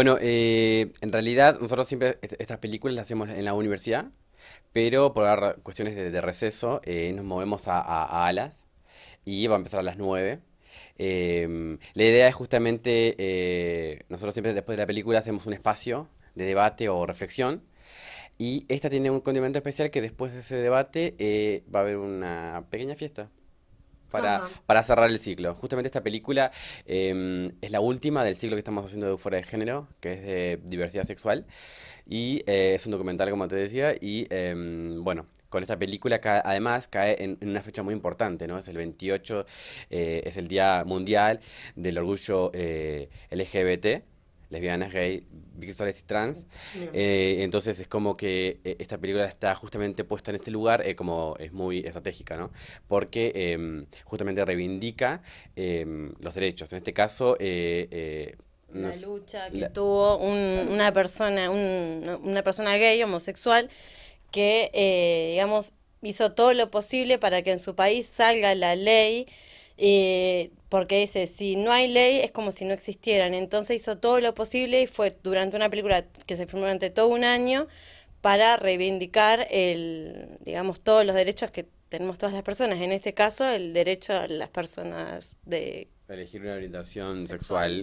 Bueno, eh, en realidad nosotros siempre estas películas las hacemos en la universidad, pero por cuestiones de, receso eh, nos movemos a, Alas y va a empezar a las 9. Em, la idea es justamente, eh, nosotros siempre después de la película hacemos un espacio de debate o reflexión y esta tiene un condimento especial que después de ese debate va a haber una pequeña fiesta para, para cerrar el ciclo. Justamente esta película em, es la última del ciclo que estamos haciendo de Fuera de Género, que es de diversidad sexual. Y eh, es un documental, como te decía, y em, bueno, con esta película además cae en, una fecha muy importante, ¿no? Es el 28, eh, es el Día Mundial del Orgullo eh, LGBT lesbianas, gay, bisexuales y trans. Eh, entonces es como que eh, esta película está justamente puesta en este lugar, eh, como es muy estratégica, ¿no? Porque em, justamente reivindica em, los derechos. En este caso... la lucha que tuvo una persona una persona gay homosexual que digamos hizo todo lo posible para que en su país salga la ley eh, porque dice, si no hay ley es como si no existieran. Entonces hizo todo lo posible y fue durante una película que se filmó durante todo un año para reivindicar el, digamos, todos los derechos que tenemos todas las personas. En este caso, el derecho a las personas de elegir una orientación sexual.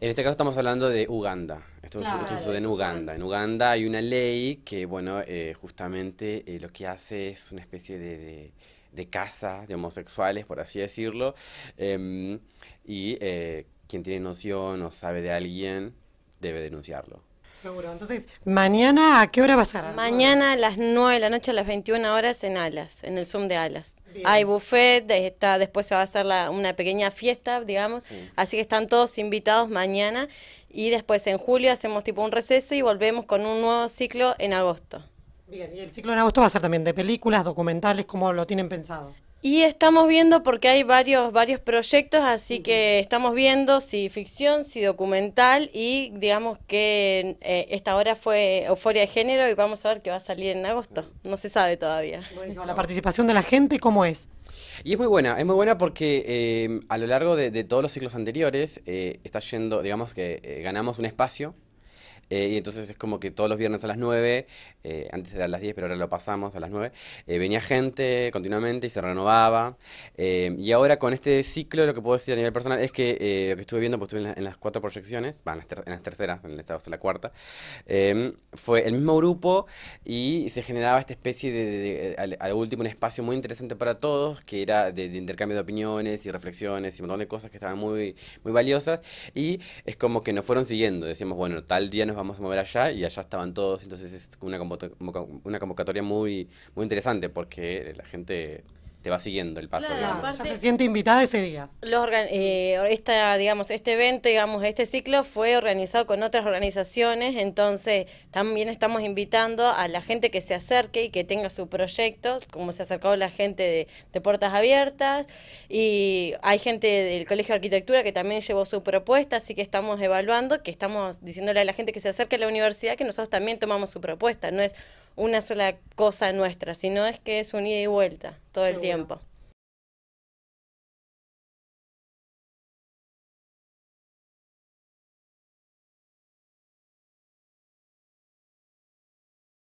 En este caso estamos hablando de Uganda. Esto, esto sucede en Uganda. En Uganda hay una ley que, bueno, eh, justamente eh, lo que hace es una especie de de casa, de homosexuales, por así decirlo. Em, y eh, quien tiene noción o sabe de alguien debe denunciarlo. Seguro. Entonces, ¿mañana a qué hora va a Mañana a las 9 de la noche, a las 21 horas, en Alas, en el Zoom de Alas. Hay buffet, está, después se va a hacer una pequeña fiesta, digamos. Así que están todos invitados mañana. Y después en julio hacemos tipo un receso y volvemos con un nuevo ciclo en agosto. Bien, y el ciclo en agosto va a ser también de películas, documentales, ¿cómo lo tienen pensado? Y estamos viendo porque hay varios, varios proyectos, así que estamos viendo si ficción, si documental y digamos que eh, esta hora fue euforia de género y vamos a ver qué va a salir en agosto. No se sabe todavía. ¿La participación de la gente cómo es? Y es muy buena, es muy buena porque eh, a lo largo de, todos los ciclos anteriores eh, está yendo, digamos que ganamos un espacio eh, y entonces es como que todos los viernes a las 9, eh, antes era a las 10, pero ahora lo pasamos a las 9, eh, venía gente continuamente y se renovaba. y ahora con este ciclo lo que puedo decir a nivel personal es que lo que estuve viendo, pues estuve en, las cuatro proyecciones, van en, las terceras, en el estado hasta la cuarta, em, fue el mismo grupo y se generaba esta especie de, al, último, un espacio muy interesante para todos, que era de, intercambio de opiniones y reflexiones y un montón de cosas que estaban muy, muy valiosas. Y es como que nos fueron siguiendo, decíamos, bueno, tal día nos vamos a mover allá y allá estaban todos, entonces es una, convocatoria muy, muy interesante porque la gente va siguiendo el paso. ya se siente invitada ese día. Eh, digamos, este evento, digamos, este ciclo fue organizado con otras organizaciones, entonces también estamos invitando a la gente que se acerque y que tenga su proyecto, como se acercó la gente de, de Puertas Abiertas, y hay gente del Colegio de Arquitectura que también llevó su propuesta, así que estamos evaluando, que estamos diciéndole a la gente que se acerque a la universidad que nosotros también tomamos su propuesta, no es una sola cosa nuestra, sino es que es un ida y vuelta todo el tiempo.